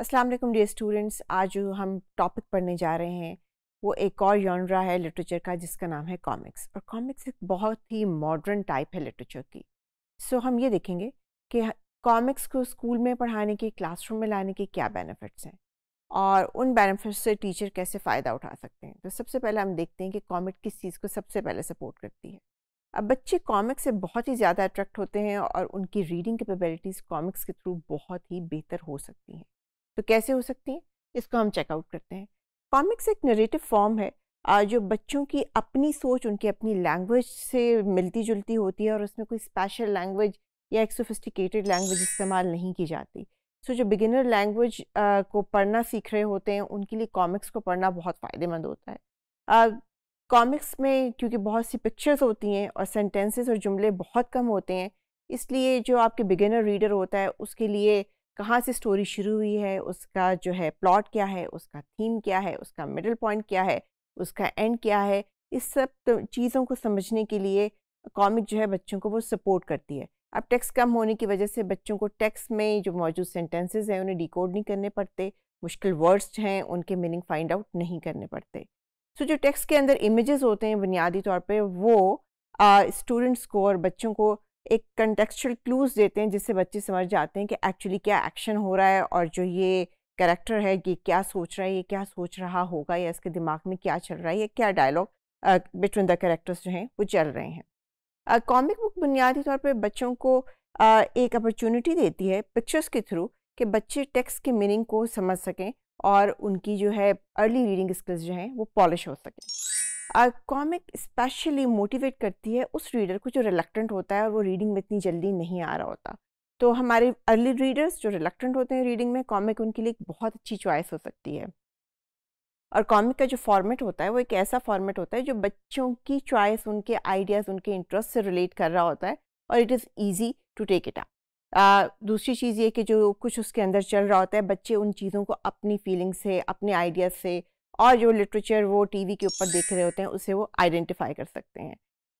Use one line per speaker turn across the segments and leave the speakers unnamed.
अस्सलाम वालेकुम dear students आज जो हम टॉपिक पढ़ने जा रहे हैं वो एक और यौनरा है लिटरेचर का जिसका नाम है कॉमिक्स और कॉमिक्स एक बहुत ही मॉडर्न टाइप है लिटरेचर की सो so, हम ये देखेंगे कि कॉमिक्स को स्कूल में पढ़ाने के क्लासरूम में लाने के क्या बेनिफिट्स हैं और उन बेनिफिट्स से टीचर कैसे फ़ायदा उठा सकते हैं तो सबसे पहले हम देखते हैं कि कॉमिक किस चीज़ को सबसे पहले सपोर्ट करती है अब बच्चे कॉमिक्स से बहुत ही ज़्यादा अट्रैक्ट होते हैं और उनकी रीडिंग कैपेबिलिटीज़ कॉमिक्स के थ्रू बहुत ही बेहतर हो सकती हैं तो कैसे हो सकती हैं इसको हम चेकआउट करते हैं कॉमिक्स एक नरेटिव फॉर्म है जो बच्चों की अपनी सोच उनकी अपनी लैंग्वेज से मिलती जुलती होती है और उसमें कोई स्पेशल लैंग्वेज या एक सोफिस्टिकेटेड लैंग्वेज इस्तेमाल नहीं की जाती सो so, जो बिगिनर लैंग्वेज को पढ़ना सीख रहे होते हैं उनके लिए कॉमिक्स को पढ़ना बहुत फ़ायदेमंद होता है कॉमिक्स में क्योंकि बहुत सी पिक्चर्स होती हैं और सेंटेंसेस और जुमले बहुत कम होते हैं इसलिए जो आपके बिगिनर रीडर होता है उसके लिए कहाँ से स्टोरी शुरू हुई है उसका जो है प्लॉट क्या है उसका थीम क्या है उसका मिडल पॉइंट क्या है उसका एंड क्या है इस सब तो चीज़ों को समझने के लिए कॉमिक जो है बच्चों को वो सपोर्ट करती है अब टेक्स्ट कम होने की वजह से बच्चों को टेक्स्ट में जो मौजूद सेंटेंसेस हैं उन्हें डिकोड नहीं करने पड़ते मुश्किल वर्ड्स हैं उनके मीनिंग फाइंड आउट नहीं करने पड़ते सो so, जो टेक्स्ट के अंदर इमेजेस होते हैं बुनियादी तौर पे वो स्टूडेंट्स को और बच्चों को एक कंटेक्चुअल क्लूज देते हैं जिससे बच्चे समझ जाते हैं कि एक्चुअली क्या एक्शन हो रहा है और जो ये करेक्टर है ये क्या सोच रहा है ये क्या सोच रहा होगा या इसके दिमाग में क्या चल रहा है या क्या डायलॉग बिटवीन द करेक्टर्स जो हैं वो चल रहे हैं कॉमिक बुक बुनियादी तौर पर बच्चों को एक अपॉर्चुनिटी देती है पिक्चर्स के थ्रू कि बच्चे टेक्स्ट के मीनिंग को समझ सकें और उनकी जो है अर्ली रीडिंग स्किल्स जो हैं वो पॉलिश हो सकें कॉमिक स्पेशली मोटिवेट करती है उस रीडर को जो रिलेक्टेंट होता है और वो रीडिंग में इतनी जल्दी नहीं आ रहा होता तो हमारे अर्ली रीडर्स जो रिलेक्टेंट होते हैं रीडिंग में कॉमिक उनके लिए एक बहुत अच्छी चॉइस हो सकती है और कॉमिक का जो फॉर्मेट होता है वो एक ऐसा फॉर्मेट होता है जो बच्चों की चॉइस उनके आइडियाज़ उनके इंटरेस्ट से रिलेट कर रहा होता है और it is easy to take it आप दूसरी चीज़ ये कि जो कुछ उसके अंदर चल रहा होता है बच्चे उन चीज़ों को अपनी फीलिंग से अपने आइडियाज़ से और जो लिटरेचर वो टीवी के ऊपर देख रहे होते हैं उसे वो आइडेंटिफाई कर सकते हैं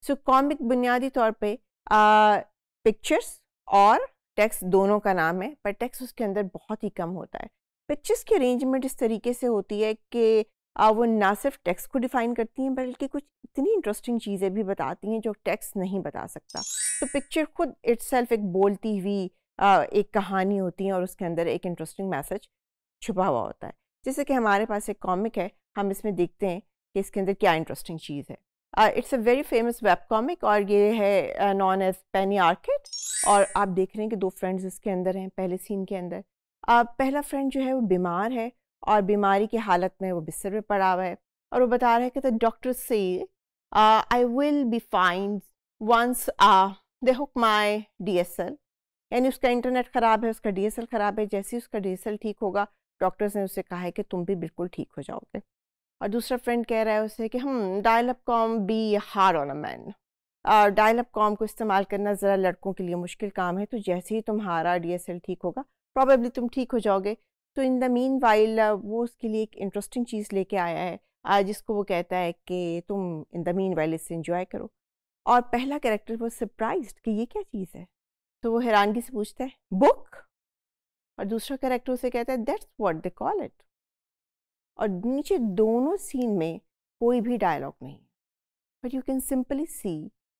सो so, कॉमिक बुनियादी तौर पे पिक्चर्स और टेक्स्ट दोनों का नाम है पर टेक्स्ट उसके अंदर बहुत ही कम होता है पिक्चर्स की अरेंजमेंट इस तरीके से होती है कि आ, वो ना सिर्फ टेक्स को डिफ़ाइन करती हैं बल्कि कुछ इतनी इंटरेस्टिंग चीज़ें भी बताती हैं जो टैक्स नहीं बता सकता तो पिक्चर खुद इट्स एक बोलती हुई एक कहानी होती है और उसके अंदर एक इंटरेस्टिंग मैसेज छुपा हुआ होता है जैसे कि हमारे पास एक कॉमिक है हम इसमें देखते हैं कि इसके अंदर क्या इंटरेस्टिंग चीज़ है it's a very famous web comic और ये है नॉन एज पैनी आर्किड और आप देख रहे हैं कि दो फ्रेंड्स इसके अंदर हैं पहले सीन के अंदर uh, पहला फ्रेंड जो है वो बीमार है और बीमारी की हालत में वो बिस्तर पर पड़ा हुआ है और वो बता रहा है कि द डॉक्टर से I will be find once they hook my D S L यानी उसका इंटरनेट ख़राब है उसका डी एस एल ख़राब है जैसे ही उसका डी एस एल ठीक होगा डॉक्टर्स ने उससे कहा है कि तुम भी बिल्कुल ठीक हो जाओगे और दूसरा फ्रेंड कह रहा है उससे कि हम डायलअप कॉम बी हार ऑन अ मैन और डायलअप कॉम को इस्तेमाल करना ज़रा लड़कों के लिए मुश्किल काम है तो जैसे ही तुम्हारा डी ठीक होगा प्रॉबेबली तुम ठीक हो जाओगे तो इन द मीन वाइल वो उसके लिए एक इंटरेस्टिंग चीज़ लेके आया है जिसको वो कहता है कि तुम इन द मीन वाइल इससे इंजॉय करो और पहला कैरेक्टर वो सरप्राइज कि ये क्या चीज़ है तो वो हैरानगी से पूछता है बुक और दूसरा करेक्टर उसे कहता है that's what they call it और नीचे दोनों सीन में कोई भी डायलॉग नहीं but you can simply see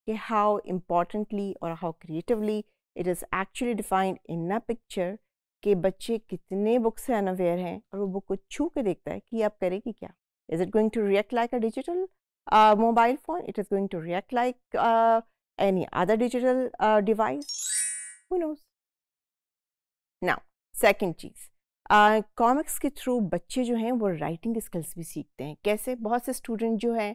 कि हाउ इम्पॉर्टेंटली और how creatively it is actually defined in a picture कि बच्चे कितने बुक से अनअवेयर हैं और वो बुक को छू के देखता है कि आप करेगी क्या is it going to react like a digital mobile phone it is going to react like any other digital device now second चीज़ कॉमिक्स के थ्रू बच्चे जो हैं वो राइटिंग स्किल्स भी सीखते हैं कैसे बहुत से स्टूडेंट जो हैं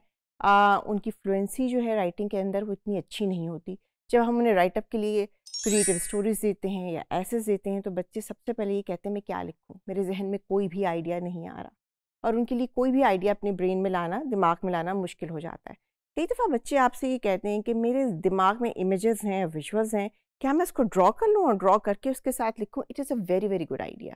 उनकी फ्लुएंसी जो है राइटिंग के अंदर वो इतनी अच्छी नहीं होती जब हम उन्हें राइटअप के लिए क्रिएटिव स्टोरीज देते हैं या ऐसे देते हैं तो बच्चे सबसे पहले ये कहते हैं मैं क्या लिखूँ मेरे जहन में कोई भी आइडिया नहीं आ रहा और उनके लिए कोई भी आइडिया अपने ब्रेन में लाना दिमाग में लाना मुश्किल हो जाता है कई दफ़ा बच्चे आपसे ये कहते हैं कि मेरे दिमाग में इमेजेस हैं विजुअल्स हैं क्या मैं इसको ड्रॉ कर लूँ और ड्रॉ करके उसके साथ लिखूँ it is a very very good idea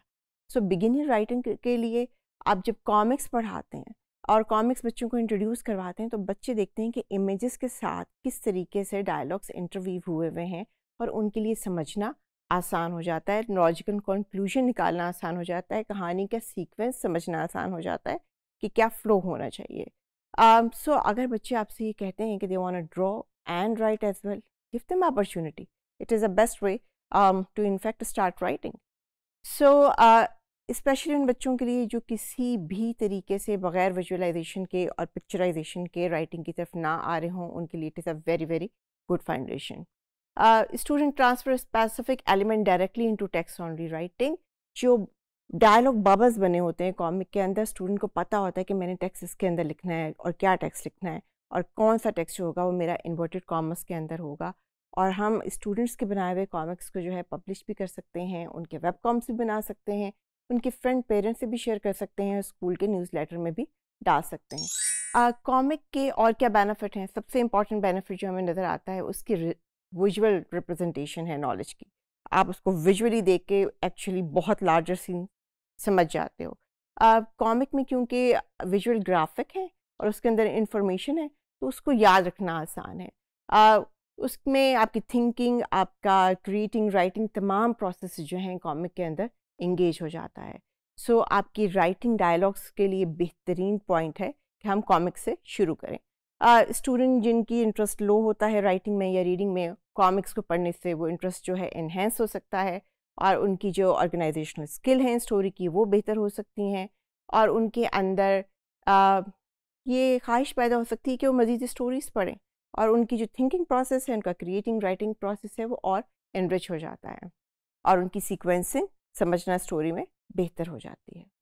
so beginning writing के लिए आप जब कॉमिक्स पढ़ाते हैं और कॉमिक्स बच्चों को इंट्रोड्यूस करवाते हैं तो बच्चे देखते हैं कि इमेजेस के साथ किस तरीके से डायलॉग्स इंटरव्यू हुए हुए हैं और उनके लिए समझना आसान हो जाता है लॉजिकल कंक्लूजन निकालना आसान हो जाता है कहानी का सीक्वेंस समझना आसान हो जाता है कि क्या फ्लो होना चाहिए um, so अगर बच्चे आपसे ये कहते हैं कि they want draw and write as well give them opportunity it is the best way um, to in fact start writing. So uh, in उन बच्चों के लिए जो किसी भी तरीके से बगैर विजुअलाइजेशन के और पिक्चराइजेशन के राइटिंग की तरफ ना आ रहे हों उनके लिए it is a very very good foundation student transfer specific element directly into text only writing जो डायलॉग बबल्स बने होते हैं कॉमिक के अंदर स्टूडेंट को पता होता है कि मैंने टेक्स्ट इसके अंदर लिखना है और क्या टेक्स्ट लिखना है और कौन सा टेक्स्ट होगा वो मेरा इन्वर्टेड कॉमर्स के अंदर होगा और हम स्टूडेंट्स के बनाए हुए कॉमिक्स को जो है पब्लिश भी कर सकते हैं उनके वेब कॉम्स भी बना सकते हैं उनके फ्रेंड पेरेंट्स से भी शेयर कर सकते हैं स्कूल के न्यूज़ में भी डाल सकते हैं कॉमिक के और क्या बेनिफिट हैं सबसे इम्पॉर्टेंट बेनिफिट जो हमें नज़र आता है उसकी विजुअल रिप्रेजेंटेशन है नॉलेज की आप उसको विजुअली देख के एक्चुअली बहुत लार्जर सीन समझ जाते हो कॉमिक में क्योंकि विजुअल ग्राफिक है और उसके अंदर इंफॉर्मेशन है तो उसको याद रखना आसान है उसमें आपकी थिंकिंग आपका क्रिएटिंग राइटिंग तमाम प्रोसेस जो हैं कॉमिक के अंदर इंगेज हो जाता है सो so, आपकी राइटिंग डायलॉग्स के लिए बेहतरीन पॉइंट है कि हम कॉमिक से शुरू करें स्टूडेंट uh, जिनकी इंटरेस्ट लो होता है राइटिंग में या रीडिंग में कॉमिक्स को पढ़ने से वो इंटरेस्ट जो है इन्हेंस हो सकता है और उनकी जो ऑर्गेनाइजेशनल स्किल हैं स्टोरी की वो बेहतर हो सकती हैं और उनके अंदर uh, ये ख्वाहिश पैदा हो सकती है कि वो मज़ीद स्टोरीज़ पढ़ें और उनकी जो थिंकिंग प्रोसेस है उनका क्रिएटिंग राइटिंग प्रोसेस है वो और इनरिच हो जाता है और उनकी सीक्वेंसिंग समझना स्टोरी में बेहतर हो जाती है